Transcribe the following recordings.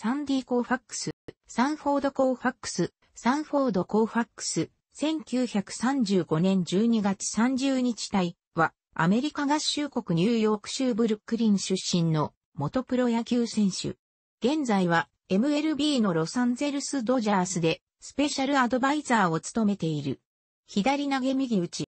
サンディ・コーファックス、サンフォード・コーファックス、サンフォード・コーファックス、1935年12月30日隊は、アメリカ合衆国ニューヨーク州ブルックリン出身の元プロ野球選手。現在は MLB のロサンゼルスドジャースでスペシャルアドバイザーを務めている。左投げ右打ち。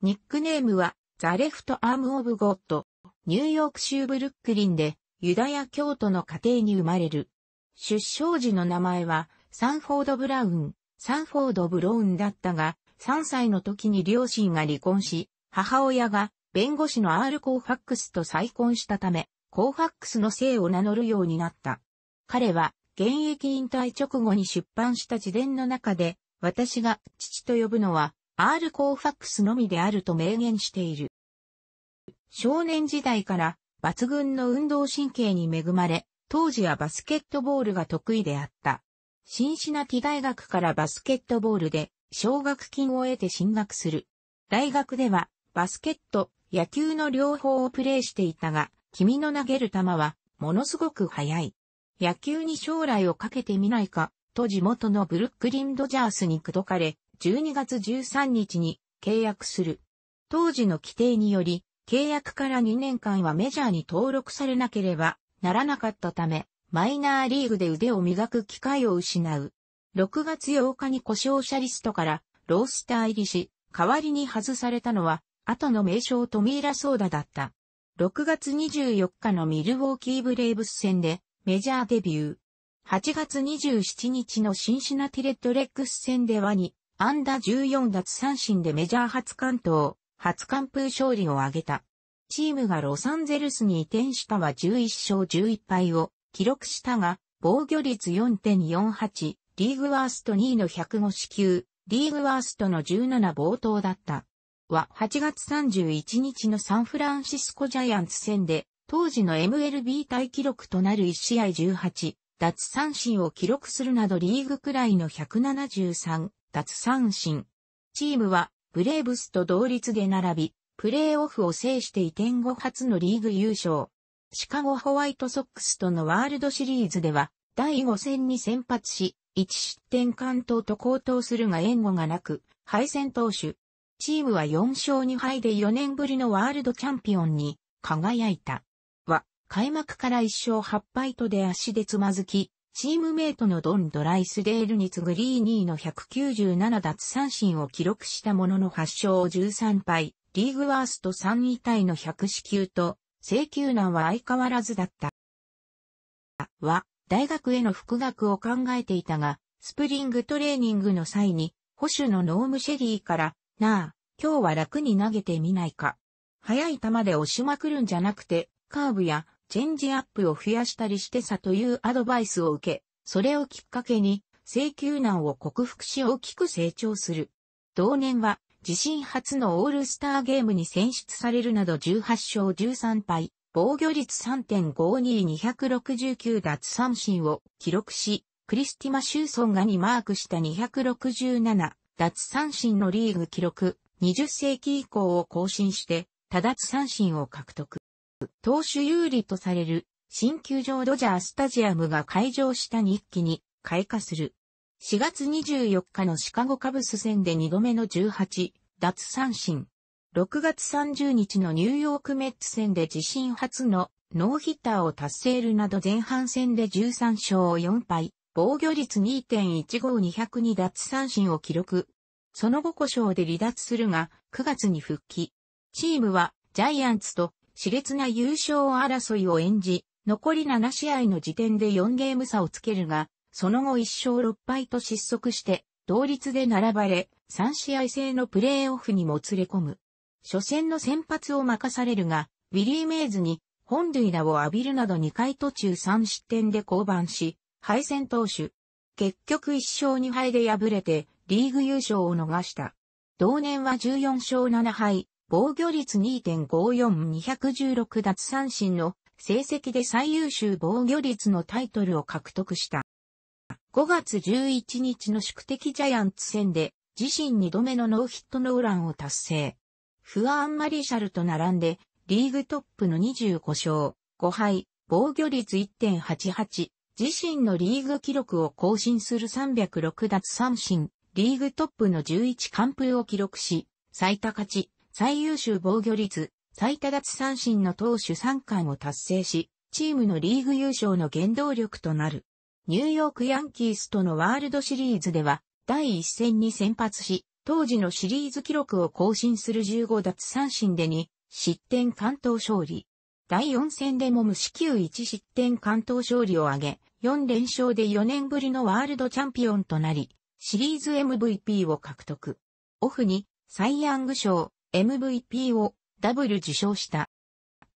ニックネームはザ・レフト・アーム・オブ・ゴッド。ニューヨーク州ブルックリンでユダヤ教徒の家庭に生まれる。出生時の名前は、サンフォード・ブラウン、サンフォード・ブロウンだったが、3歳の時に両親が離婚し、母親が弁護士のアール・コーファックスと再婚したため、コーファックスの姓を名乗るようになった。彼は、現役引退直後に出版した自伝の中で、私が父と呼ぶのは、アール・コーファックスのみであると明言している。少年時代から抜群の運動神経に恵まれ、当時はバスケットボールが得意であった。シンシナティ大学からバスケットボールで奨学金を得て進学する。大学ではバスケット、野球の両方をプレーしていたが、君の投げる球はものすごく速い。野球に将来をかけてみないか、と地元のブルックリンドジャースに口説かれ、12月13日に契約する。当時の規定により、契約から2年間はメジャーに登録されなければならなかったため、マイナーリーグで腕を磨く機会を失う。6月8日に故障者リストからロースター入りし、代わりに外されたのは、後の名称トミーラ・ソーダだった。6月24日のミルウォーキー・ブレイブス戦でメジャーデビュー。8月27日のシンシナティレッドレックス戦ではに、アンダ14奪三振でメジャー初完投。初完封勝利を挙げた。チームがロサンゼルスに移転したは11勝11敗を記録したが、防御率4.48、リーグワースト2位の105四球、リーグワーストの17冒頭だった。は8月31日のサンフランシスコジャイアンツ戦で、当時の MLB 大記録となる1試合18、脱三振を記録するなどリーグくらいの173、脱三振。チームはブレーブスと同率で並び、プレーオフを制して移転後初のリーグ優勝。シカゴホワイトソックスとのワールドシリーズでは、第5戦に先発し、1失点完投と高騰するが援護がなく、敗戦投手。チームは4勝2敗で4年ぶりのワールドチャンピオンに輝いた。は、開幕から1勝8敗と出足でつまずき、チームメイトのドン・ドライスデールに次ぐリー2位の197奪三振を記録したものの8勝13敗、リーグワースト3位タイの100四球と、請求難は相変わらずだった。は、大学への復学を考えていたが、スプリングトレーニングの際に、保守のノームシェリーから、なあ、今日は楽に投げてみないか。速い球で押しまくるんじゃなくて、カーブやチェンジアップを増やしたりしてさというアドバイスを受け、それをきっかけに、請求難を克服し大きく成長する。同年は、自身初のオールスターゲームに選出されるなど18勝13敗、防御率3.52269奪三振を記録し、クリスティマ・シューソンが2マークした267奪三振のリーグ記録、20世紀以降を更新して、多奪三振を獲得。投手有利とされる新球場ドジャースタジアムが開場した日記に開花する。4月24日のシカゴカブス戦で2度目の18奪三振。6月30日のニューヨークメッツ戦で自身初のノーヒッターを達成るなど前半戦で13勝4敗、防御率2.15202奪三振を記録。その後故障で離脱するが、9月に復帰。チームはジャイアンツと熾烈な優勝争いを演じ、残り7試合の時点で4ゲーム差をつけるが、その後1勝6敗と失速して、同率で並ばれ、3試合制のプレーオフにもつれ込む。初戦の先発を任されるが、ウィリー・メイズに本塁打を浴びるなど2回途中3失点で降板し、敗戦投手。結局1勝2敗で敗れて、リーグ優勝を逃した。同年は14勝7敗、防御率2.54216奪三振の成績で最優秀防御率のタイトルを獲得した。5月11日の宿敵ジャイアンツ戦で自身2度目のノーヒットノーランを達成。フアン・マリシャルと並んでリーグトップの25勝5敗、防御率1.88、自身のリーグ記録を更新する306奪三振、リーグトップの11完封を記録し、最多勝ち、最優秀防御率、最多奪三振の投手三冠を達成し、チームのリーグ優勝の原動力となる。ニューヨークヤンキースとのワールドシリーズでは、第1戦に先発し、当時のシリーズ記録を更新する15奪三振で2、失点関東勝利。第4戦でも無四球1失点関東勝利を挙げ、4連勝で4年ぶりのワールドチャンピオンとなり、シリーズ MVP を獲得。オフに、サイ・ヤング賞、MVP をダブル受賞した。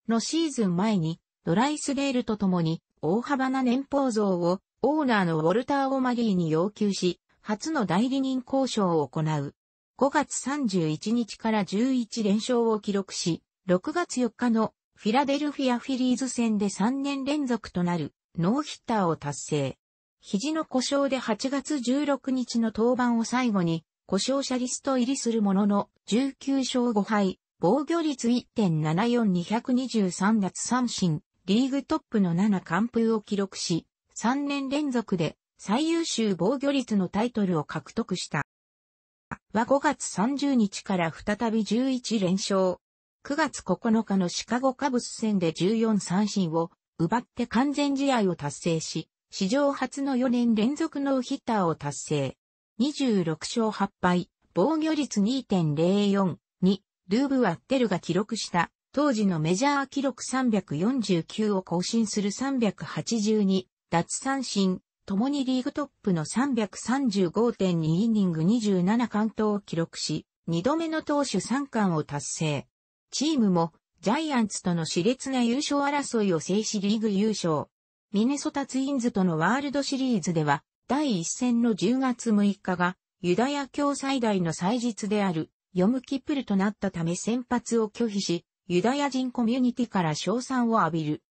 のシーズン前に、ドライスデールと共に大幅な年俸増をオーナーのウォルター・オマギーに要求し、初の代理人交渉を行う。5月31日から11連勝を記録し、6月4日のフィラデルフィアフィリーズ戦で3年連続となるノーヒッターを達成。肘の故障で8月16日の登板を最後に故障者リスト入りするものの、19勝5敗、防御率1.74223奪三振、リーグトップの7完封を記録し、3年連続で最優秀防御率のタイトルを獲得した。は5月30日から再び11連勝。9月9日のシカゴカブス戦で14三振を奪って完全試合を達成し、史上初の4年連続のヒッターを達成。26勝8敗、防御率2.04 2、ルーブ・ワッテルが記録した、当時のメジャー記録349を更新する382、奪三振、共にリーグトップの335.2イニング27関東を記録し、2度目の投手3冠を達成。チームも、ジャイアンツとの熾烈な優勝争いを制しリーグ優勝。ミネソタツインズとのワールドシリーズでは、第一戦の10月6日が、ユダヤ教最大の祭日である、ヨムキプルとなったため先発を拒否し、ユダヤ人コミュニティから称賛を浴びる。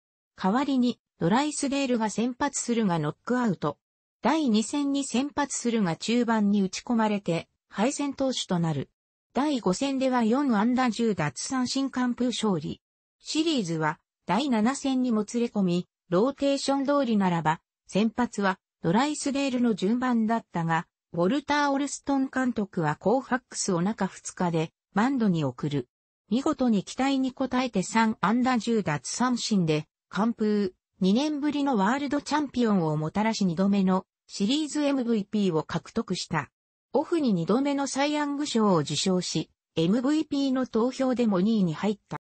代わりに、ドライスレールが先発するがノックアウト。第2戦に先発するが中盤に打ち込まれて、敗戦投手となる。第5戦では4安打10奪三振完封勝利。シリーズは、第7戦にもつれ込み、ローテーション通りならば、先発はドライスレールの順番だったが、ウォルター・オルストン監督はコーファックスを中2日でマンドに送る。見事に期待に応えて3ンダ10奪三振で、完封、2年ぶりのワールドチャンピオンをもたらし2度目のシリーズ MVP を獲得した。オフに2度目のサイ・ヤング賞を受賞し、MVP の投票でも2位に入った。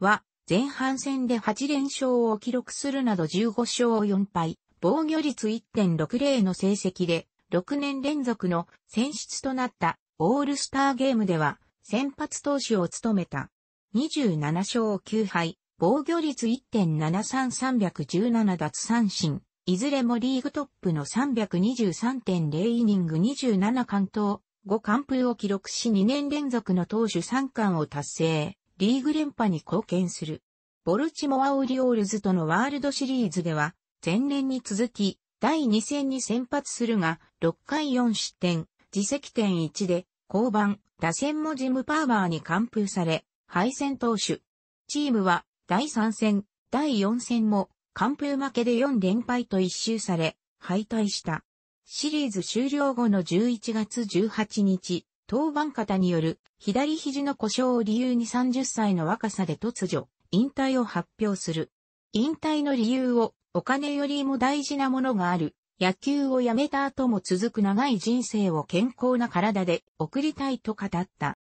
は、前半戦で8連勝を記録するなど15勝4敗、防御率1.60の成績で、6年連続の選出となったオールスターゲームでは先発投手を務めた。27勝9敗、防御率1.73317奪三振、いずれもリーグトップの323.0イニング27完投、5完封を記録し2年連続の投手3冠を達成、リーグ連覇に貢献する。ボルチモア・オリオールズとのワールドシリーズでは、前年に続き、第2戦に先発するが、6回4失点、自責点1で、降板、打線もジム・パーマーに完封され、敗戦投手。チームは、第3戦、第4戦も、完封負けで4連敗と一周され、敗退した。シリーズ終了後の11月18日、登板方による左肘の故障を理由に30歳の若さで突如、引退を発表する。引退の理由をお金よりも大事なものがある。野球をやめた後も続く長い人生を健康な体で送りたいと語った。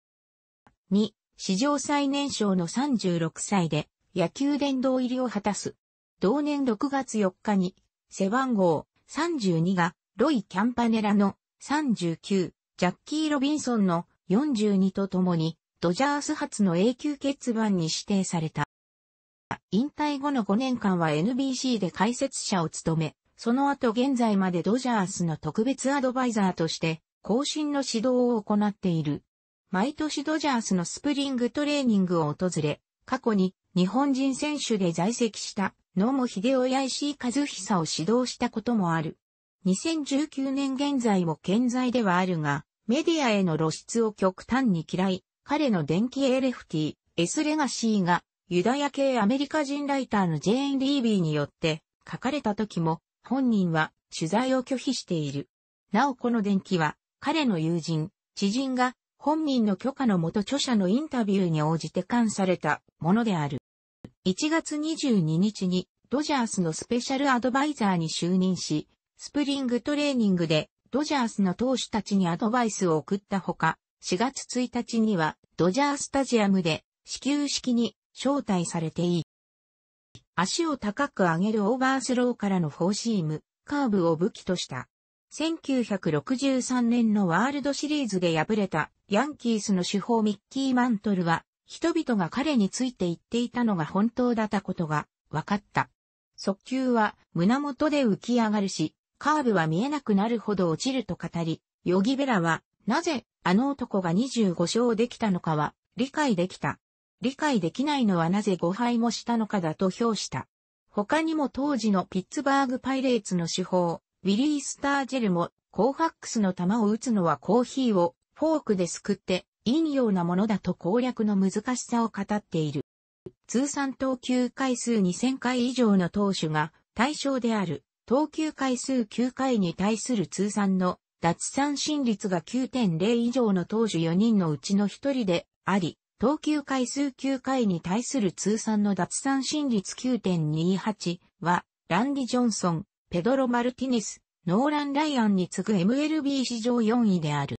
2、史上最年少の36歳で野球殿堂入りを果たす。同年6月4日に背番号32がロイ・キャンパネラの39、ジャッキー・ロビンソンの42と共にドジャース初の永久欠番に指定された。引退後の5年間は NBC で解説者を務め、その後現在までドジャースの特別アドバイザーとして、更新の指導を行っている。毎年ドジャースのスプリングトレーニングを訪れ、過去に日本人選手で在籍した野茂秀夫や石井和久を指導したこともある。2019年現在も健在ではあるが、メディアへの露出を極端に嫌い、彼の電気 LFT、S レガシーがユダヤ系アメリカ人ライターのジェーン・リービーによって書かれた時も本人は取材を拒否している。なおこの伝記は彼の友人、知人が本人の許可のもと著者のインタビューに応じて刊されたものである。1月22日にドジャースのスペシャルアドバイザーに就任し、スプリングトレーニングでドジャースの投手たちにアドバイスを送ったほか、4月1日にはドジャースタジアムで始球式に招待されていい。足を高く上げるオーバースローからのフォーシーム、カーブを武器とした。1963年のワールドシリーズで敗れたヤンキースの主砲ミッキー・マントルは、人々が彼について言っていたのが本当だったことが分かった。速球は胸元で浮き上がるし、カーブは見えなくなるほど落ちると語り、ヨギベラは、なぜあの男が25勝できたのかは理解できた。理解できないのはなぜ誤敗もしたのかだと評した。他にも当時のピッツバーグパイレーツの手法、ウィリー・スタージェルも、コーファックスの球を打つのはコーヒーをフォークですくって、いいようなものだと攻略の難しさを語っている。通算投球回数2000回以上の投手が対象である、投球回数9回に対する通算の脱三振率が9.0以上の投手4人のうちの1人であり、投球回数9回に対する通算の脱三振率9.28は、ランディ・ジョンソン、ペドロ・マルティネス、ノーラン・ライアンに次ぐ MLB 史上4位である。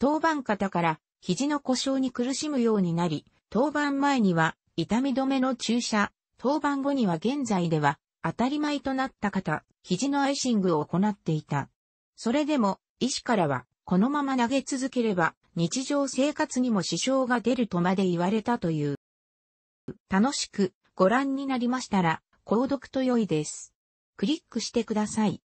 登板方から肘の故障に苦しむようになり、登板前には痛み止めの注射、登板後には現在では当たり前となった方、肘のアイシングを行っていた。それでも医師からはこのまま投げ続ければ日常生活にも支障が出るとまで言われたという。楽しくご覧になりましたら、購読と良いです。クリックしてください。